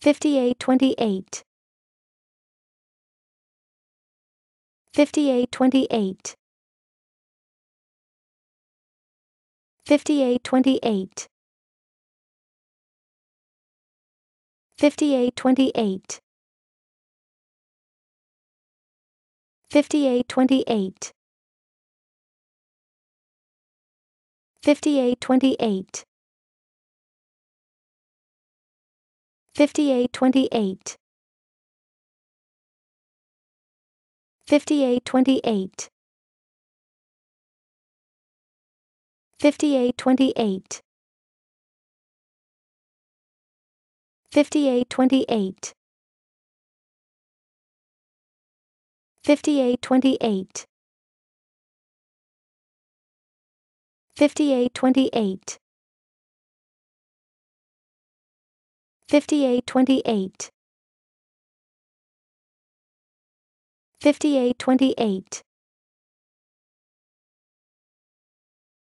5828 5828 5828 5828 5828 5828 5828 5828 5828 5828 5828 5828 5828 5828